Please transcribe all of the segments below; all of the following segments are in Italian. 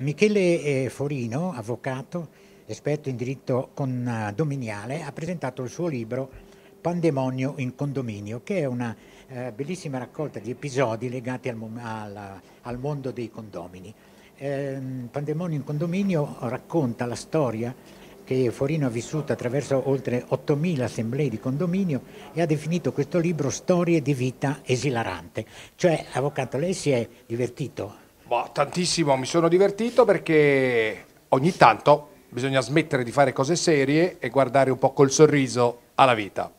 Michele eh, Forino, avvocato, esperto in diritto condominiale, eh, ha presentato il suo libro Pandemonio in condominio, che è una eh, bellissima raccolta di episodi legati al, al, al mondo dei condomini. Eh, Pandemonio in condominio racconta la storia che Forino ha vissuto attraverso oltre 8.000 assemblee di condominio e ha definito questo libro storie di vita esilarante. Cioè, avvocato, lei si è divertito Boh, tantissimo, mi sono divertito perché ogni tanto bisogna smettere di fare cose serie e guardare un po' col sorriso alla vita.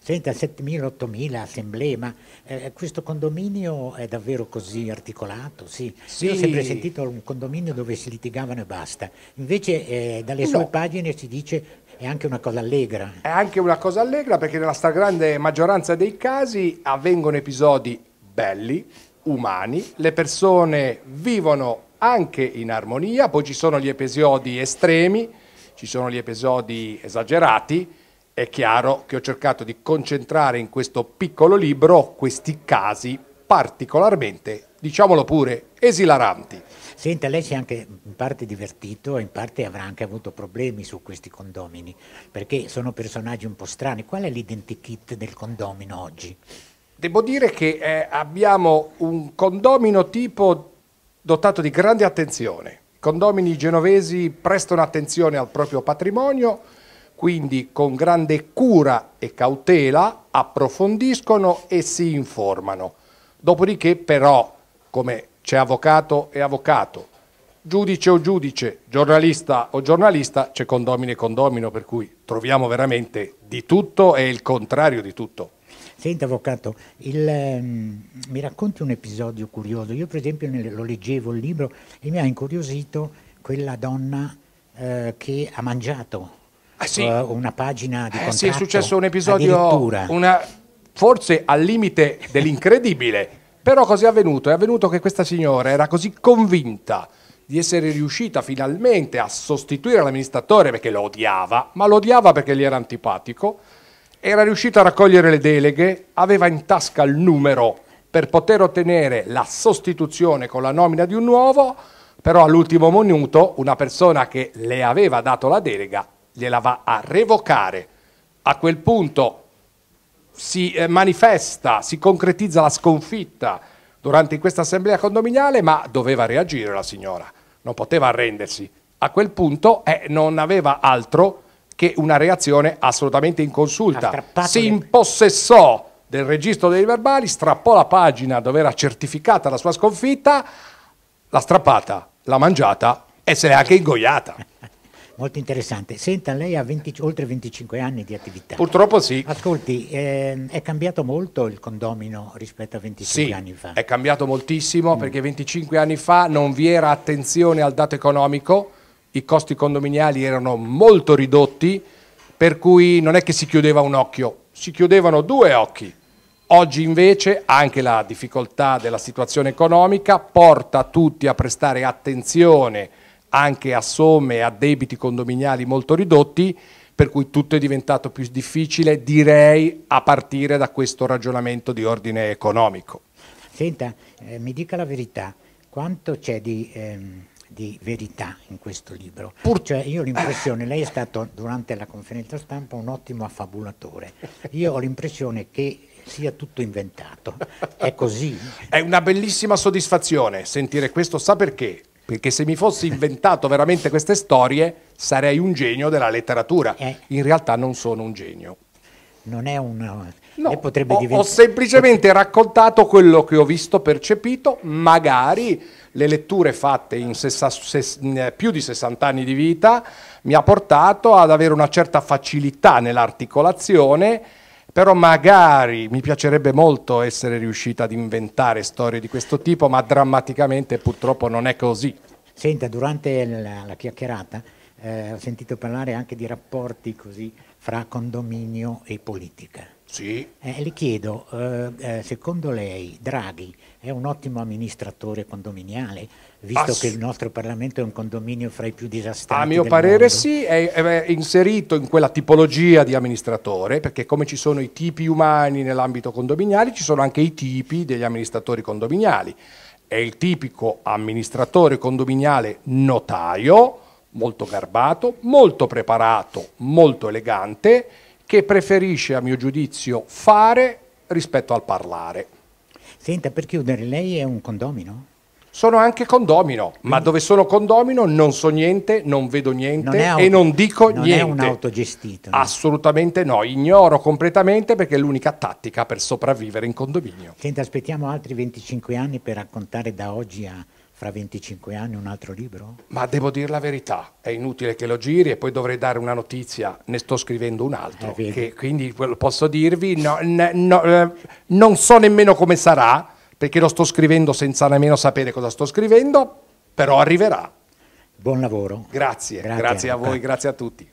Senta, 7.000, 8.000 assemblee, ma eh, questo condominio è davvero così articolato? Sì. sì. Io ho sempre sentito un condominio dove si litigavano e basta. Invece eh, dalle no. sue pagine si dice è anche una cosa allegra. È anche una cosa allegra perché nella stragrande maggioranza dei casi avvengono episodi belli, umani, le persone vivono anche in armonia, poi ci sono gli episodi estremi, ci sono gli episodi esagerati, è chiaro che ho cercato di concentrare in questo piccolo libro questi casi particolarmente, diciamolo pure, esilaranti. Senta, lei si è anche in parte divertito e in parte avrà anche avuto problemi su questi condomini, perché sono personaggi un po' strani. Qual è l'identikit del condomino oggi? Devo dire che eh, abbiamo un condomino tipo dotato di grande attenzione. I condomini genovesi prestano attenzione al proprio patrimonio, quindi con grande cura e cautela approfondiscono e si informano. Dopodiché però, come c'è avvocato e avvocato, giudice o giudice, giornalista o giornalista, c'è condomino e condomino, per cui troviamo veramente di tutto e il contrario di tutto. Senta Avvocato, il, um, mi racconti un episodio curioso. Io per esempio nel, lo leggevo il libro e mi ha incuriosito quella donna eh, che ha mangiato ah, sì. uh, una pagina di eh, contratto. Sì, è successo un episodio, una, forse al limite dell'incredibile. Però cos'è avvenuto? È avvenuto che questa signora era così convinta di essere riuscita finalmente a sostituire l'amministratore perché lo odiava, ma lo odiava perché gli era antipatico, era riuscito a raccogliere le deleghe, aveva in tasca il numero per poter ottenere la sostituzione con la nomina di un nuovo, però all'ultimo minuto una persona che le aveva dato la delega gliela va a revocare. A quel punto si eh, manifesta, si concretizza la sconfitta durante questa assemblea condominiale, ma doveva reagire la signora, non poteva arrendersi. A quel punto eh, non aveva altro che una reazione assolutamente inconsulta. Si impossessò del registro dei verbali, strappò la pagina dove era certificata la sua sconfitta, l'ha strappata, l'ha mangiata e se l'è anche ingoiata. Molto interessante. Senta, lei ha 20, oltre 25 anni di attività. Purtroppo sì. Ascolti, eh, è cambiato molto il condomino rispetto a 25 sì, anni fa? è cambiato moltissimo mm. perché 25 anni fa non vi era attenzione al dato economico, i costi condominiali erano molto ridotti, per cui non è che si chiudeva un occhio, si chiudevano due occhi. Oggi invece anche la difficoltà della situazione economica porta tutti a prestare attenzione anche a somme e a debiti condominiali molto ridotti, per cui tutto è diventato più difficile, direi, a partire da questo ragionamento di ordine economico. Senta, eh, mi dica la verità, quanto c'è di... Ehm di verità in questo libro. Pur... Cioè, io ho l'impressione, lei è stato durante la conferenza stampa un ottimo affabulatore, io ho l'impressione che sia tutto inventato, è così. È una bellissima soddisfazione sentire questo, sa perché? Perché se mi fossi inventato veramente queste storie sarei un genio della letteratura, eh. in realtà non sono un genio non è un. No, ho, diventare... ho, semplicemente raccontato quello che ho visto, percepito, magari le letture fatte in sessa, ses, eh, più di 60 anni di vita mi ha portato ad avere una certa facilità nell'articolazione, però magari mi piacerebbe molto essere riuscita ad inventare storie di questo tipo, ma drammaticamente purtroppo non è così. Senta, durante la, la chiacchierata eh, ho sentito parlare anche di rapporti così fra condominio e politica. Sì. Eh, le chiedo, eh, eh, secondo lei Draghi è un ottimo amministratore condominiale, visto Ass- ah, che il nostro Parlamento è un condominio fra i più disastrati? A mio parere mondo? sì, è, è, inserito in quella tipologia di amministratore, perché come ci sono i tipi umani nell'ambito condominiale, ci sono anche i tipi degli amministratori condominiali. È il tipico amministratore condominiale notaio, molto garbato, molto preparato, molto elegante, che preferisce, a mio giudizio, fare rispetto al parlare. Senta, per chiudere, lei è un condomino? sono anche condomino, ma mm. dove sono condomino non so niente, non vedo niente non auto, e non dico non niente. Non è un autogestito. Assolutamente no, ignoro completamente perché è l'unica tattica per sopravvivere in condominio. Senti, aspettiamo altri 25 anni per raccontare da oggi a fra 25 anni un altro libro? Ma devo dire la verità, è inutile che lo giri e poi dovrei dare una notizia, ne sto scrivendo un altro, eh, che, quindi posso dirvi, no, no, eh, non so nemmeno come sarà, perché lo sto scrivendo senza nemmeno sapere cosa sto scrivendo, però arriverà. Buon lavoro. Grazie, grazie, grazie a voi, grazie a tutti.